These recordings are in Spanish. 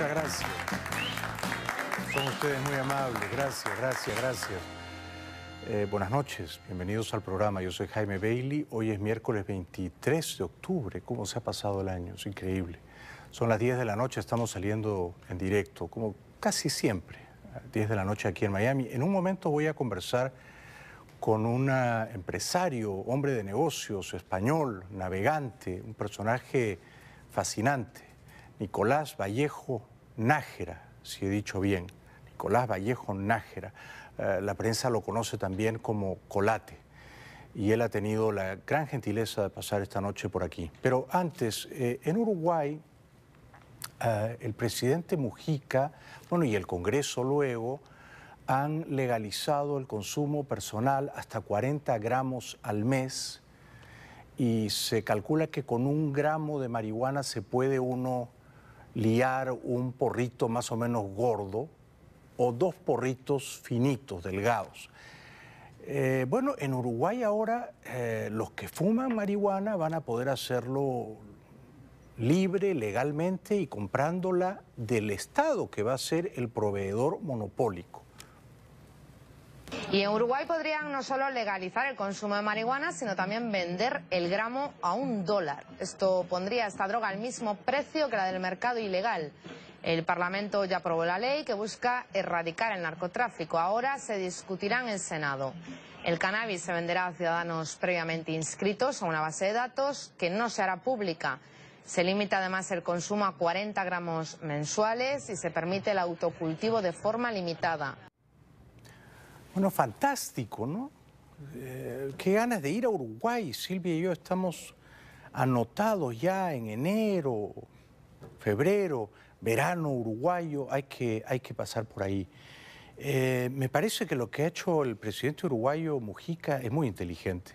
Muchas gracias. Son ustedes muy amables. Gracias, gracias, gracias. Eh, buenas noches, bienvenidos al programa. Yo soy Jaime Bailey. Hoy es miércoles 23 de octubre. ¿Cómo se ha pasado el año? Es increíble. Son las 10 de la noche, estamos saliendo en directo, como casi siempre, 10 de la noche aquí en Miami. En un momento voy a conversar con un empresario, hombre de negocios, español, navegante, un personaje fascinante. Nicolás Vallejo Nájera, si he dicho bien, Nicolás Vallejo Nájera. Eh, la prensa lo conoce también como Colate y él ha tenido la gran gentileza de pasar esta noche por aquí. Pero antes, eh, en Uruguay, eh, el presidente Mujica, bueno, y el Congreso luego, han legalizado el consumo personal hasta 40 gramos al mes y se calcula que con un gramo de marihuana se puede uno liar un porrito más o menos gordo o dos porritos finitos, delgados. Eh, bueno, en Uruguay ahora eh, los que fuman marihuana van a poder hacerlo libre, legalmente y comprándola del Estado, que va a ser el proveedor monopólico. Y en Uruguay podrían no solo legalizar el consumo de marihuana, sino también vender el gramo a un dólar. Esto pondría esta droga al mismo precio que la del mercado ilegal. El Parlamento ya aprobó la ley que busca erradicar el narcotráfico. Ahora se discutirá en el Senado. El cannabis se venderá a ciudadanos previamente inscritos a una base de datos que no se hará pública. Se limita además el consumo a 40 gramos mensuales y se permite el autocultivo de forma limitada. Bueno, fantástico, ¿no? Eh, qué ganas de ir a Uruguay. Silvia y yo estamos anotados ya en enero, febrero, verano uruguayo. Hay que, hay que pasar por ahí. Eh, me parece que lo que ha hecho el presidente uruguayo Mujica es muy inteligente.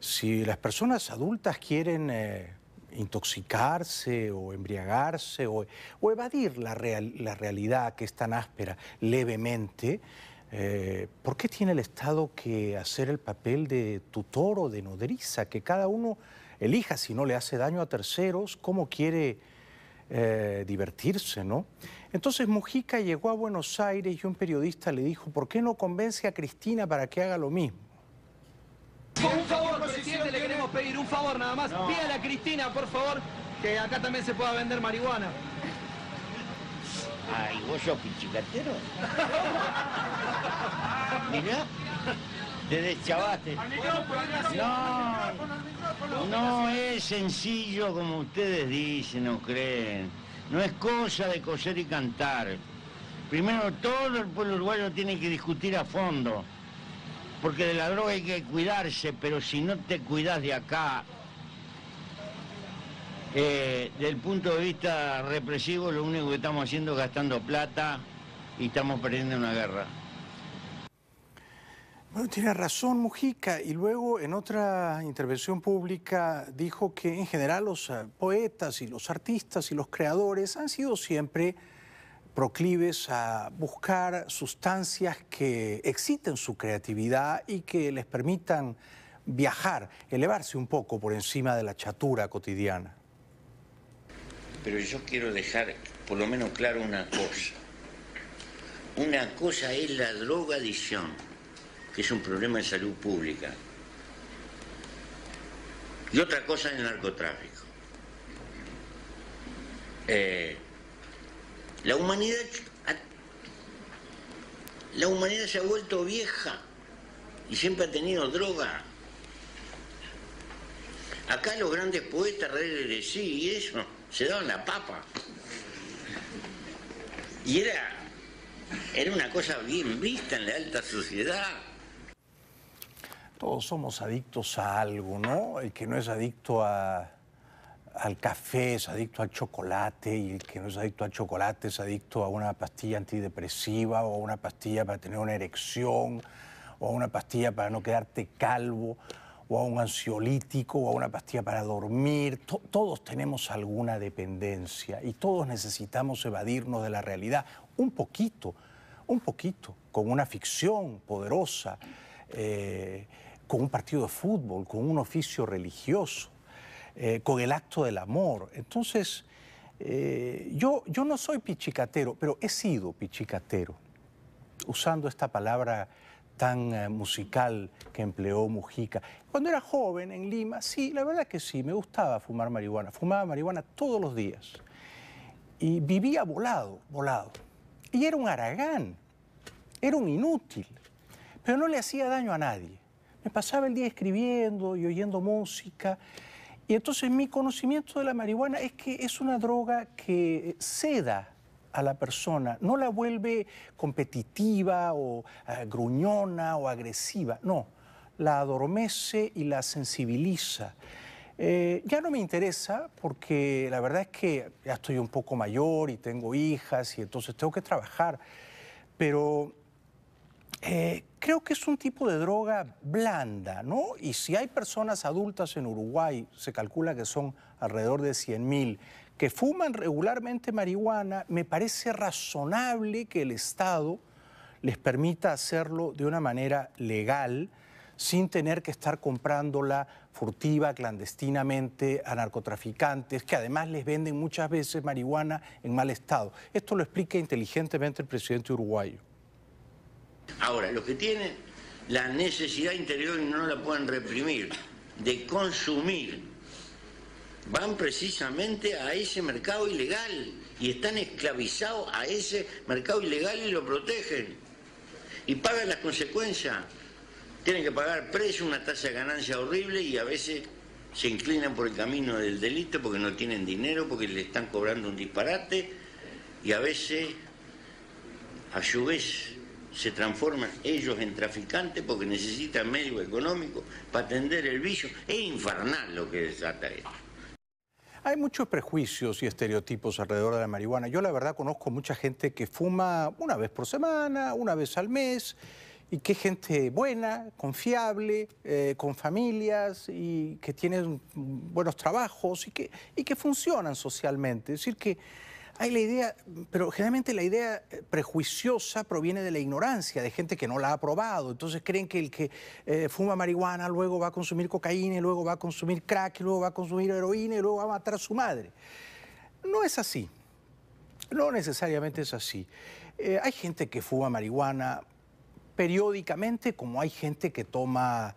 Si las personas adultas quieren eh, intoxicarse o embriagarse o, evadir la, la realidad que es tan áspera levemente, eh, ¿Por qué tiene el Estado que hacer el papel de tutor o de nodriza? Que cada uno elija si no le hace daño a terceros, cómo quiere eh, divertirse, ¿no? Entonces Mujica llegó a Buenos Aires y un periodista le dijo, ¿por qué no convence a Cristina para que haga lo mismo? Un favor, presidente, le queremos pedir un favor nada más. Pídale a Cristina, por favor, que acá también se pueda vender marihuana. Ay, vos sos pichicatero? Mirá, te deschabaste No, no es sencillo como ustedes dicen o creen. No es cosa de coser y cantar. Primero, todo el pueblo uruguayo tiene que discutir a fondo. Porque de la droga hay que cuidarse, pero si no te cuidas de acá, eh, del punto de vista represivo, lo único que estamos haciendo es gastando plata y estamos perdiendo una guerra. Bueno, tiene razón Mujica y luego en otra intervención pública dijo que en general los eh, poetas y los artistas y los creadores han sido siempre proclives a buscar sustancias que exciten su creatividad y que les permitan viajar, elevarse un poco por encima de la chatura cotidiana pero yo quiero dejar por lo menos claro una cosa. Una cosa es la drogadicción, que es un problema de salud pública, y otra cosa es el narcotráfico. Eh, la humanidad la humanidad se ha vuelto vieja y siempre ha tenido droga. Acá los grandes poetas, redes de sí y eso se daban una papa. Y era, era una cosa bien vista en la alta sociedad. Todos somos adictos a algo, ¿no? El que no es adicto al café es adicto al chocolate y el que no es adicto al chocolate es adicto a una pastilla antidepresiva o a una pastilla para tener una erección o a una pastilla para no quedarte calvo o a un ansiolítico o a una pastilla para dormir. todos tenemos alguna dependencia y todos necesitamos evadirnos de la realidad un poquito, un poquito, con una ficción poderosa, eh, con un partido de fútbol, con un oficio religioso, eh, con el acto del amor. Entonces, eh, yo, yo no soy pichicatero, pero he sido pichicatero, usando esta palabra tan eh, musical que empleó Mujica. Cuando era joven en Lima, sí, la verdad que sí, me gustaba fumar marihuana. Fumaba marihuana todos los días. Y vivía volado, volado. Y era un aragán, era un inútil, pero no le hacía daño a nadie. Me pasaba el día escribiendo y oyendo música. Y entonces mi conocimiento de la marihuana es que es una droga que seda a la persona, no la vuelve competitiva o eh, gruñona o agresiva, no, la adormece y la sensibiliza. Eh, ya no me interesa porque la verdad es que ya estoy un poco mayor y tengo hijas y entonces tengo que trabajar, pero eh, creo que es un tipo de droga blanda, ¿no? Y si hay personas adultas en Uruguay, se calcula que son alrededor de 100.000 que fuman regularmente marihuana, me parece razonable que el Estado les permita hacerlo de una manera legal, sin tener que estar comprándola furtiva, clandestinamente a narcotraficantes, que además les venden muchas veces marihuana en mal estado. Esto lo explica inteligentemente el presidente uruguayo. Ahora, los que tienen la necesidad interior y no la pueden reprimir, de consumir van precisamente a ese mercado ilegal y están esclavizados a ese mercado ilegal y lo protegen. Y pagan las consecuencias. Tienen que pagar precio, una tasa de ganancia horrible y a veces se inclinan por el camino del delito porque no tienen dinero, porque le están cobrando un disparate y a veces, a su vez, se transforman ellos en traficantes porque necesitan medio económico para atender el vicio. Es infernal lo que desata esto. Hay muchos prejuicios y estereotipos alrededor de la marihuana. Yo la verdad conozco mucha gente que fuma una vez por semana, una vez al mes, y que gente buena, confiable, eh, con familias y que tienen buenos trabajos y que, y que funcionan socialmente. Es decir, que hay la idea, pero generalmente la idea eh, prejuiciosa proviene de la ignorancia, de gente que no la ha probado. Entonces creen que el que eh, fuma marihuana luego va a consumir cocaína, luego va a consumir crack, luego va a consumir heroína y luego va a matar a su madre. No es así. No necesariamente es así. Eh, hay gente que fuma marihuana periódicamente, como hay gente que toma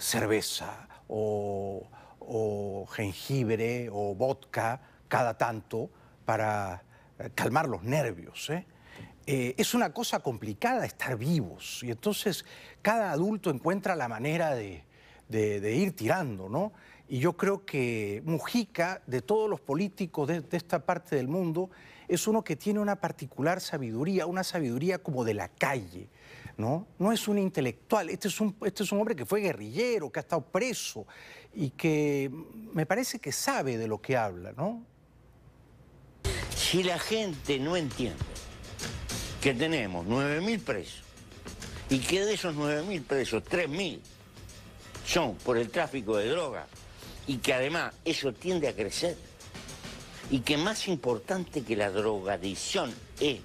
cerveza o jengibre o vodka cada tanto para eh, calmar los nervios. ¿eh? ¿eh? es una cosa complicada estar vivos y entonces cada adulto encuentra la manera de, ir tirando, ¿no? Y yo creo que Mujica, de todos los políticos de, esta parte del mundo, es uno que tiene una particular sabiduría, una sabiduría como de la calle, ¿no? No es un intelectual, este es un, este es un hombre que fue guerrillero, que ha estado preso y que me parece que sabe de lo que habla, ¿no? Si la gente no entiende que tenemos 9.000 presos y que de esos 9.000 presos, 3.000 son por el tráfico de drogas y que además eso tiende a crecer y que más importante que la drogadicción es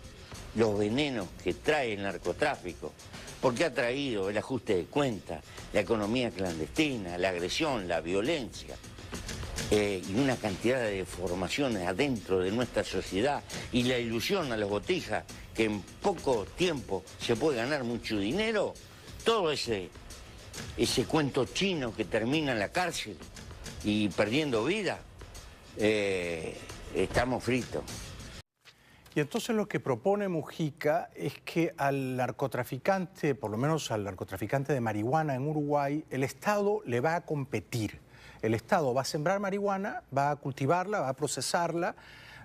los venenos que trae el narcotráfico, porque ha traído el ajuste de cuentas, la economía clandestina, la agresión, la violencia. Eh, y una cantidad de deformaciones adentro de nuestra sociedad y la ilusión a las botijas que en poco tiempo se puede ganar mucho dinero, todo ese, ese cuento chino que termina en la cárcel y perdiendo vida, eh, estamos fritos. Y entonces lo que propone Mujica es que al narcotraficante, por lo menos al narcotraficante de marihuana en Uruguay, el Estado le va a competir. El Estado va a sembrar marihuana, va a cultivarla, va a procesarla,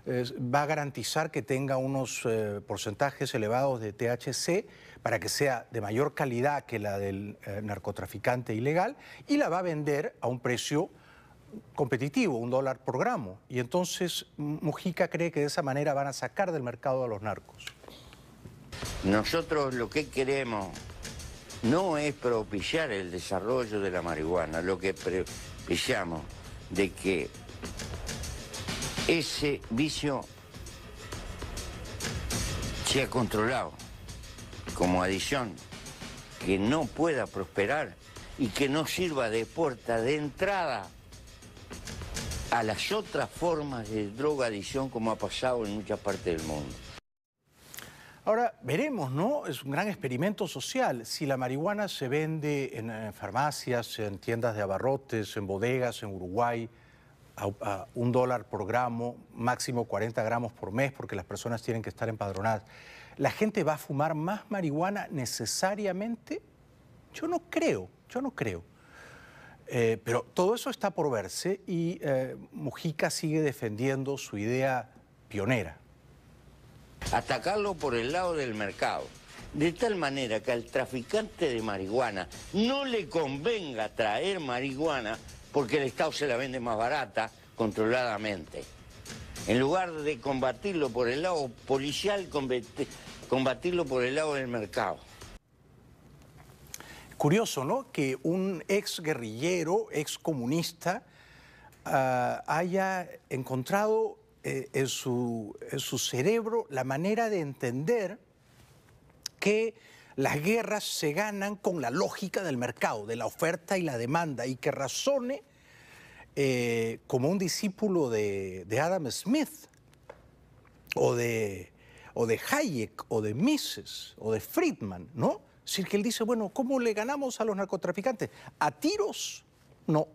va a garantizar que tenga unos eh, porcentajes elevados de THC para que sea de mayor calidad que la del eh, narcotraficante ilegal y la va a vender a un precio competitivo, un dólar por gramo. Y entonces Mujica cree que de esa manera van a sacar del mercado a los narcos. Nosotros lo que queremos no es propiciar el desarrollo de la marihuana, lo que propiciamos de que ese vicio sea controlado como adición, que no pueda prosperar y que no sirva de puerta de entrada a las otras formas de drogadicción como ha pasado en muchas partes del mundo. Ahora veremos, ¿no? Es un gran experimento social. Si la marihuana se vende en, farmacias, en tiendas de abarrotes, en bodegas, en Uruguay, a, un dólar por gramo, máximo 40 gramos por mes, porque las personas tienen que estar empadronadas. ¿La gente va a fumar más marihuana necesariamente? Yo no creo, yo no creo. Eh, pero todo eso está por verse y eh, Mujica sigue defendiendo su idea pionera. Atacarlo por el lado del mercado, de tal manera que al traficante de marihuana no le convenga traer marihuana porque el Estado se la vende más barata controladamente. En lugar de combatirlo por el lado policial, combatirlo por el lado del mercado. Curioso, ¿no? Que un ex guerrillero, ex comunista, ah, haya encontrado eh, en, su, cerebro la manera de entender que las guerras se ganan con la lógica del mercado, de la oferta y la demanda, y que razone eh, como un discípulo de, Adam Smith o de, o de Hayek o de Mises o de Friedman, ¿no? que él dice, bueno, ¿cómo le ganamos a los narcotraficantes? ¿A tiros? No.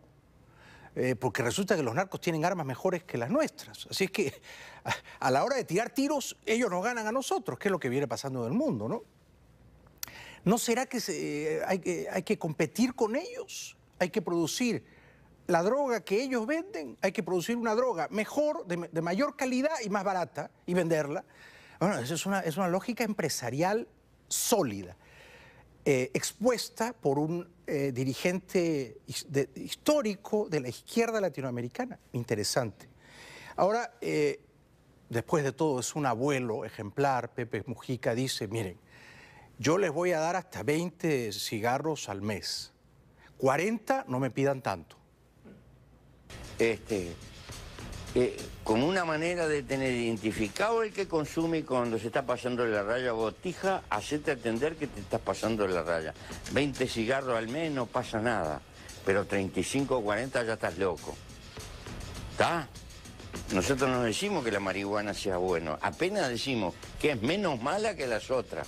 Eh, porque resulta que los narcos tienen armas mejores que las nuestras. Así es que a, la hora de tirar tiros, ellos nos ganan a nosotros, que es lo que viene pasando en el mundo, ¿no? ¿No será que, eh, hay, que competir con ellos? Hay que producir la droga que ellos venden, hay que producir una droga mejor, de, mayor calidad y más barata, y venderla. Bueno, eso es una lógica empresarial sólida. Eh, expuesta por un eh, dirigente histórico de la izquierda latinoamericana. Interesante. Ahora, eh, después de todo, es un abuelo ejemplar. Pepe Mujica dice, miren, yo les voy a dar hasta 20 cigarros al mes. 40 no me pidan tanto. Este, eh, como una manera de tener identificado el que consume cuando se está pasando la raya botija, hacerte atender que te estás pasando la raya. 20 cigarros al mes no pasa nada, pero 35 o 40 ya estás loco. ¿Está? Nosotros no decimos que la marihuana sea buena, apenas decimos que es menos mala que las otras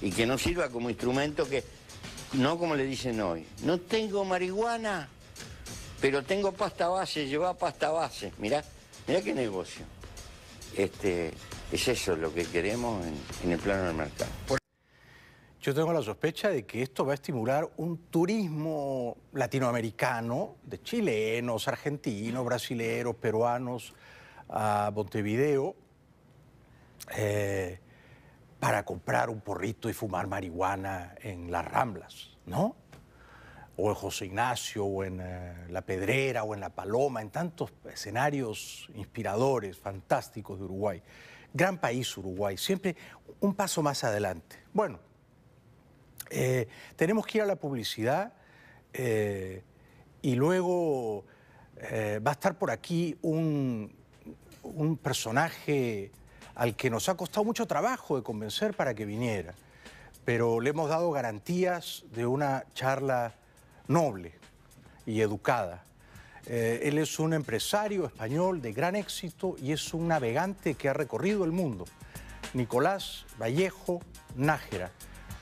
y que no sirva como instrumento que, no como le dicen hoy, no tengo marihuana, pero tengo pasta base, lleva pasta base. Mirá, mirá qué negocio. Este, es eso lo que queremos en, el plano del mercado. Yo tengo la sospecha de que esto va a estimular un turismo latinoamericano, de chilenos, argentinos, brasileros, peruanos, a Montevideo, eh, para comprar un porrito y fumar marihuana en las ramblas, ¿no? o en José Ignacio, o en eh, La Pedrera, o en La Paloma, en tantos escenarios inspiradores, fantásticos de Uruguay. Gran país Uruguay, siempre un paso más adelante. Bueno, eh, tenemos que ir a la publicidad eh, y luego va a estar por aquí un, un personaje al que nos ha costado mucho trabajo de convencer para que viniera, pero le hemos dado garantías de una charla noble y educada. Eh, él es un empresario español de gran éxito y es un navegante que ha recorrido el mundo. Nicolás Vallejo Nájera.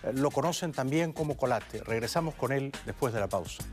Eh, lo conocen también como Colate. Regresamos con él después de la pausa.